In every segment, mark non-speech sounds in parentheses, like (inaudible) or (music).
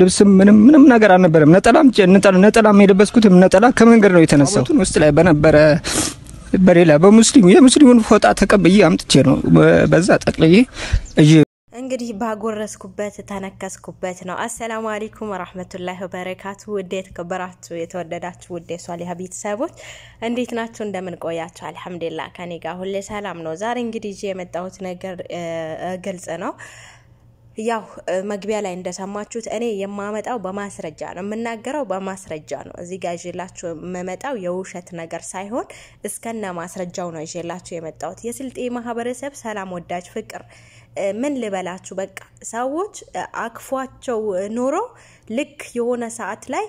ልብስም ምንም ምንም ነገር አልነበረም። ነጠላም ነጠላም የለበስኩትም ነጠላ ከመንገድ ነው የተነሳው። ውስጥ ላይ በነበረ በሌላ በሙስሊሙ የሙስሊሙን ፎጣ ተቀብዬ አምጥቼ ነው በዛ ጠቅልዬ እይ እንግዲህ ባጎረስኩበት ተነከስኩበት ነው። አሰላሙ አለይኩም ወራህመቱላሂ ወበረካቱ። ውድ የተከበራችሁ የተወደዳችሁ ውድ የሷሊሀ ቤተሰቦች እንዴት ናችሁ? እንደምን ቆያችሁ? አልሐምዱሊላህ ከኔ ጋር ሁሌ ሰላም ነው። ዛሬ እንግዲህ ይዤ የመጣሁት ነገር ግልጽ ነው። ያው መግቢያ ላይ እንደሰማችሁት እኔ የማመጣው በማስረጃ ነው የምናገረው በማስረጃ ነው። እዚህ ጋር ይዤላችሁ የምመጣው የውሸት ነገር ሳይሆን እስከነ ማስረጃው ነው ይዤላችሁ የመጣሁት። የስልጤ ማህበረሰብ ሰላም ወዳጅ ፍቅር ምን ልበላችሁ፣ በቃ ሰዎች አክፏቸው ኑሮ ልክ የሆነ ሰዓት ላይ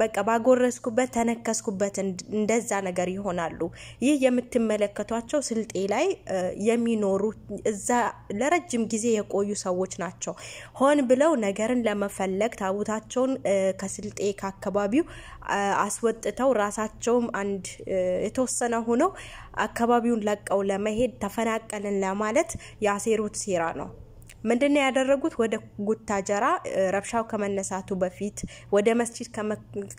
በቃ ባጎረስኩበት ተነከስኩበት እንደዛ ነገር ይሆናሉ። ይህ የምትመለከቷቸው ስልጤ ላይ የሚኖሩ እዛ ለረጅም ጊዜ የቆዩ ሰዎች ናቸው። ሆን ብለው ነገርን ለመፈለግ ታቦታቸውን ከስልጤ ከአካባቢው አስወጥተው ራሳቸውም አንድ የተወሰነ ሆነው አካባቢውን ለቀው ለመሄድ ተፈናቀልን ለማለት ያሴሩት ሴራ ነው። ምንድን ነው ያደረጉት? ወደ ጉታጀራ ረብሻው ከመነሳቱ በፊት ወደ መስጂድ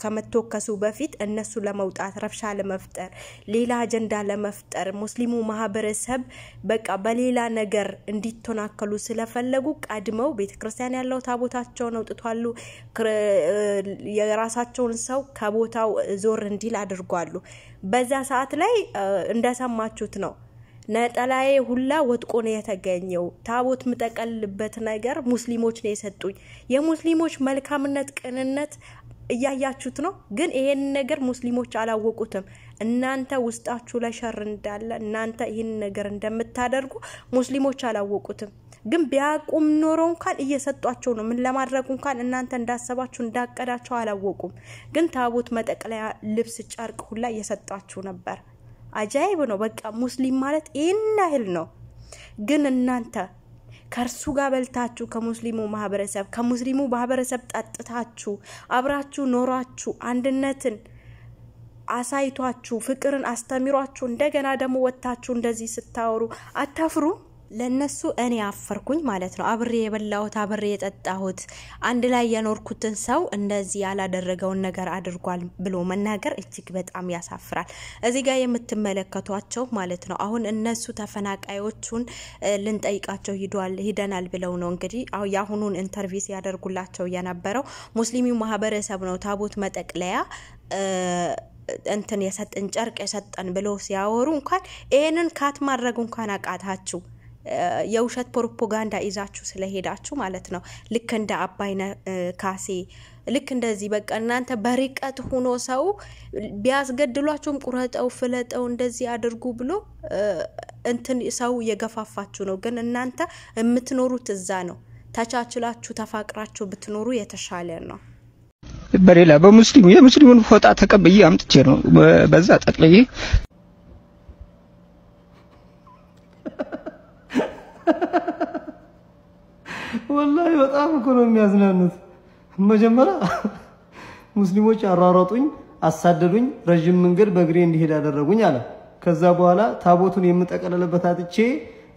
ከመተከሱ በፊት እነሱ ለመውጣት ረብሻ ለመፍጠር ሌላ አጀንዳ ለመፍጠር ሙስሊሙ ማህበረሰብ በቃ በሌላ ነገር እንዲተናከሉ ስለፈለጉ ቀድመው ቤተክርስቲያን ያለው ታቦታቸውን አውጥቷሉ። የራሳቸውን ሰው ከቦታው ዞር እንዲል አድርጓሉ። በዛ ሰዓት ላይ እንደሰማችሁት ነው ነጠላዬ ሁላ ወድቆ ነው የተገኘው። ታቦት ምጠቀልበት ነገር ሙስሊሞች ነው የሰጡኝ። የሙስሊሞች መልካምነት፣ ቅንነት እያያችሁት ነው። ግን ይሄን ነገር ሙስሊሞች አላወቁትም። እናንተ ውስጣችሁ ላይ ሸር እንዳለ እናንተ ይህን ነገር እንደምታደርጉ ሙስሊሞች አላወቁትም። ግን ቢያቁም ኖሮ እንኳን እየሰጧቸው ነው። ምን ለማድረጉ እንኳን እናንተ እንዳሰባችሁ እንዳቀዳቸው አላወቁም። ግን ታቦት መጠቅለያ ልብስ፣ ጨርቅ ሁላ እየሰጧችሁ ነበር። አጃይብ ነው። በቃ ሙስሊም ማለት ይህን ያህል ነው። ግን እናንተ ከእርሱ ጋር በልታችሁ ከሙስሊሙ ማህበረሰብ ከሙስሊሙ ማህበረሰብ ጠጥታችሁ አብራችሁ ኖሯችሁ አንድነትን አሳይቷችሁ ፍቅርን አስተምሯችሁ እንደገና ደግሞ ወጥታችሁ እንደዚህ ስታወሩ አታፍሩ? ለነሱ እኔ አፈርኩኝ ማለት ነው። አብሬ የበላሁት አብሬ የጠጣሁት አንድ ላይ የኖርኩትን ሰው እንደዚህ ያላደረገውን ነገር አድርጓል ብሎ መናገር እጅግ በጣም ያሳፍራል። እዚህ ጋር የምትመለከቷቸው ማለት ነው አሁን እነሱ ተፈናቃዮቹን ልንጠይቃቸው ሂደናል ብለው ነው እንግዲህ የአሁኑን ኢንተርቪው ሲያደርጉላቸው የነበረው ሙስሊሙ ማህበረሰብ ነው ታቦት መጠቅለያ እንትን የሰጠን ጨርቅ የሰጠን ብሎ ሲያወሩ እንኳን ይህንን ካት ማድረግ እንኳን አቃታችሁ። የውሸት ፕሮፓጋንዳ ይዛችሁ ስለሄዳችሁ ማለት ነው። ልክ እንደ አባይ ካሴ ልክ እንደዚህ በቃ እናንተ በርቀት ሁኖ ሰው ቢያስገድሏችሁም ቁረጠው፣ ፍለጠው፣ እንደዚህ አድርጉ ብሎ እንትን ሰው እየገፋፋችሁ ነው። ግን እናንተ የምትኖሩት እዛ ነው። ተቻችላችሁ ተፋቅራችሁ ብትኖሩ የተሻለ ነው። በሌላ በሙስሊሙ የሙስሊሙን ፎጣ ተቀብዬ አምጥቼ ነው በዛ ጠቅልዬ (laughs) ወላሂ በጣም እኮ ነው የሚያዝናኑት። መጀመሪያ ሙስሊሞች አሯሯጡኝ፣ አሳደዱኝ፣ ረዥም መንገድ በእግሬ እንዲሄድ አደረጉኝ አለ። ከዛ በኋላ ታቦቱን የምጠቀለልበት አጥቼ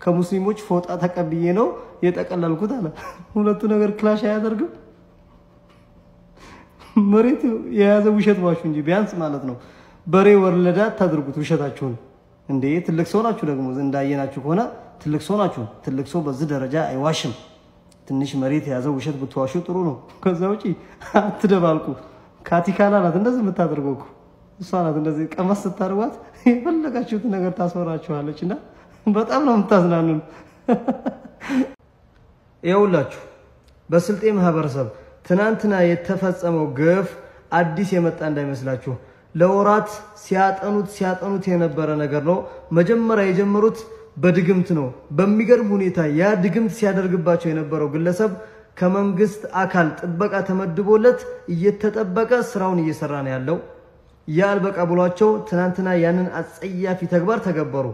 ከሙስሊሞች ፎጣ ተቀብዬ ነው የጠቀለልኩት አለ። ሁለቱ ነገር ክላሽ አያደርግም። መሬት የያዘ ውሸት ዋሹ እንጂ ቢያንስ ማለት ነው። በሬ ወለዳ ታድርጉት ውሸታችሁን። እንዴ ትልቅ ሰው ናችሁ ደግሞ እንዳየናችሁ ከሆነ ትልቅ ሰው ናችሁ። ትልቅ ሰው በዚህ ደረጃ አይዋሽም። ትንሽ መሬት የያዘ ውሸት ብትዋሹ ጥሩ ነው። ከዛ ውጪ አትደባልቁ። ካቲካና ናት እንደዚህ የምታደርገው እኮ እሷ ናት። እንደዚህ ቀመስ ስታደርጓት የፈለጋችሁት ነገር ታስወራችኋለች። እና በጣም ነው የምታዝናኑን። ይኸውላችሁ በስልጤ ማህበረሰብ ትናንትና የተፈጸመው ግፍ አዲስ የመጣ እንዳይመስላችሁ ለወራት ሲያጠኑት ሲያጠኑት የነበረ ነገር ነው። መጀመሪያ የጀመሩት በድግምት ነው። በሚገርም ሁኔታ ያ ድግምት ሲያደርግባቸው የነበረው ግለሰብ ከመንግስት አካል ጥበቃ ተመድቦለት እየተጠበቀ ስራውን እየሰራ ነው ያለው። ያ አልበቃ ብሏቸው ትናንትና ያንን አጸያፊ ተግባር ተገበሩ።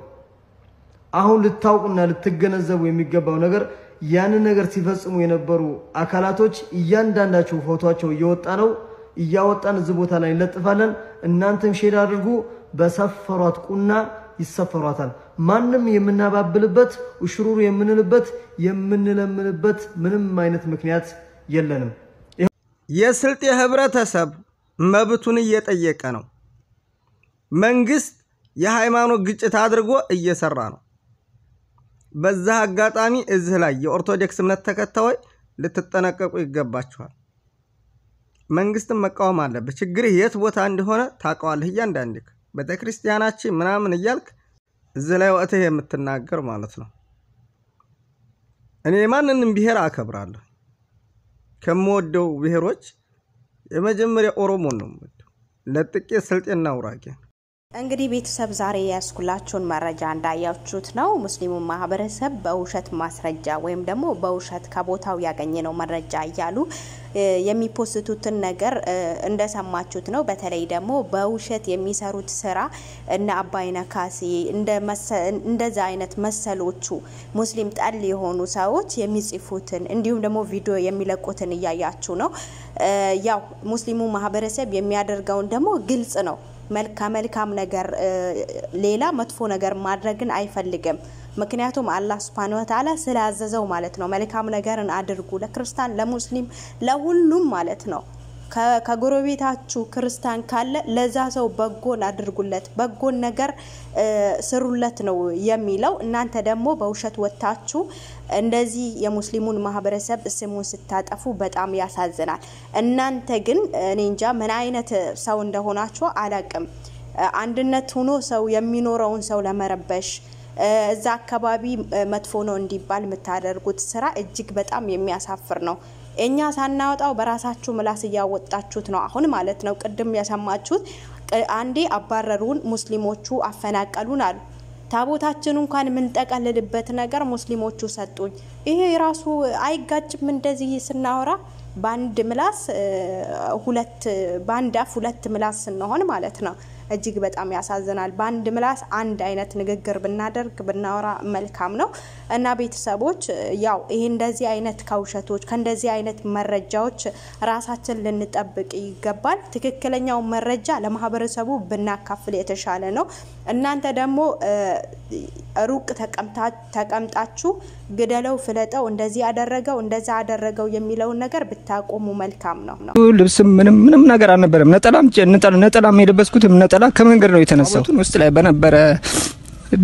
አሁን ልታውቁና ልትገነዘቡ የሚገባው ነገር ያንን ነገር ሲፈጽሙ የነበሩ አካላቶች እያንዳንዳቸው ፎቶቸው እየወጣ ነው እያወጣን እዚህ ቦታ ላይ እንለጥፋለን። እናንተም ሼር አድርጉ። በሰፈሯት ቁና ይሰፈሯታል። ማንም የምናባብልበት እሽሩር የምንልበት የምንለምንበት ምንም አይነት ምክንያት የለንም። የስልጤ ህብረተሰብ መብቱን እየጠየቀ ነው። መንግስት የሃይማኖት ግጭት አድርጎ እየሰራ ነው። በዛ አጋጣሚ እዚህ ላይ የኦርቶዶክስ እምነት ተከታዮች ልትጠነቀቁ ይገባችኋል። መንግስትን መቃወም አለብህ። ችግርህ የት ቦታ እንደሆነ ታውቀዋለህ እያንዳንድክ ቤተ ክርስቲያናችን ምናምን እያልክ እዚህ ላይ ወጥተህ የምትናገር ማለት ነው። እኔ ማንንም ብሔር አከብራለሁ። ከምወደው ብሔሮች የመጀመሪያ ኦሮሞን ነው የምወደው፣ ለጥቄ ስልጤና ውራቄ እንግዲህ ቤተሰብ ዛሬ ያስኩላችሁን መረጃ እንዳያችሁት ነው። ሙስሊሙ ማህበረሰብ በውሸት ማስረጃ ወይም ደግሞ በውሸት ከቦታው ያገኘነው መረጃ እያሉ የሚፖስቱትን ነገር እንደሰማችሁት ነው። በተለይ ደግሞ በውሸት የሚሰሩት ስራ እነ አባይነ ካሴ እንደዛ አይነት መሰሎቹ ሙስሊም ጠል የሆኑ ሰዎች የሚጽፉትን እንዲሁም ደግሞ ቪዲዮ የሚለቁትን እያያችሁ ነው። ያው ሙስሊሙ ማህበረሰብ የሚያደርገውን ደግሞ ግልጽ ነው ከመልካም ነገር ሌላ መጥፎ ነገር ማድረግን አይፈልግም። ምክንያቱም አላህ ስብሃነ ወተዓላ ስላዘዘው ማለት ነው። መልካም ነገርን አድርጉ፣ ለክርስቲያን፣ ለሙስሊም፣ ለሁሉም ማለት ነው። ከጎረቤታችሁ ክርስቲያን ካለ ለዛ ሰው በጎን አድርጉለት፣ በጎን ነገር ስሩለት ነው የሚለው። እናንተ ደግሞ በውሸት ወታችሁ እንደዚህ የሙስሊሙን ማህበረሰብ ስሙን ስታጠፉ በጣም ያሳዝናል። እናንተ ግን እኔ እንጃ ምን አይነት ሰው እንደሆናችሁ አላቅም። አንድነት ሆኖ ሰው የሚኖረውን ሰው ለመረበሽ እዛ አካባቢ መጥፎ ነው እንዲባል የምታደርጉት ስራ እጅግ በጣም የሚያሳፍር ነው። እኛ ሳናወጣው በራሳችሁ ምላስ እያወጣችሁት ነው አሁን ማለት ነው። ቅድም የሰማችሁት አንዴ አባረሩን፣ ሙስሊሞቹ አፈናቀሉን አሉ። ታቦታችን እንኳን የምንጠቀልልበት ነገር ሙስሊሞቹ ሰጡኝ። ይሄ ራሱ አይጋጭም? እንደዚህ ስናወራ በአንድ ምላስ ሁለት በአንድ አፍ ሁለት ምላስ ስንሆን ማለት ነው። እጅግ በጣም ያሳዝናል። በአንድ ምላስ አንድ አይነት ንግግር ብናደርግ ብናወራ መልካም ነው እና ቤተሰቦች ያው ይህ እንደዚህ አይነት ከውሸቶች ከእንደዚህ አይነት መረጃዎች ራሳችን ልንጠብቅ ይገባል። ትክክለኛው መረጃ ለማህበረሰቡ ብናካፍል የተሻለ ነው። እናንተ ደግሞ ሩቅ ተቀምጣችሁ ግደለው፣ ፍለጠው፣ እንደዚህ ያደረገው እንደዛ ያደረገው የሚለውን ነገር ብታቆሙ መልካም ነው። ልብስም ምንም ምንም ነገር አልነበረም። ነጠላም ነጠላም የለበስኩትም ነጠላ ከመንገድ ነው የተነሳው ውስጥ ላይ በነበረ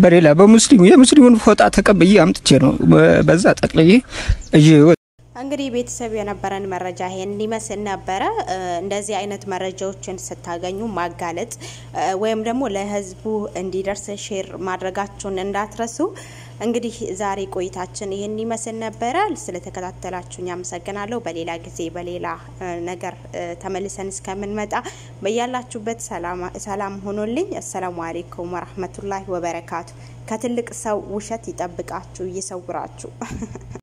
በሌላ በሙስሊሙ የሙስሊሙን ፎጣ ተቀብዬ አምጥቼ ነው በዛ ጠቅልዬ እ እንግዲህ ቤተሰብ የነበረን መረጃ ይሄን ሊመስል ነበረ። እንደዚህ አይነት መረጃዎችን ስታገኙ ማጋለጥ ወይም ደግሞ ለህዝቡ እንዲደርስ ሼር ማድረጋችሁን እንዳትረሱ። እንግዲህ ዛሬ ቆይታችን ይህን ይመስል ነበረ። ስለተከታተላችሁኝ አመሰግናለሁ። በሌላ ጊዜ በሌላ ነገር ተመልሰን እስከምንመጣ በያላችሁበት ሰላም ሆኖልኝ። አሰላሙ አሌይኩም ወራህመቱላሂ ወበረካቱ። ከትልቅ ሰው ውሸት ይጠብቃችሁ፣ ይሰውራችሁ። (laughs)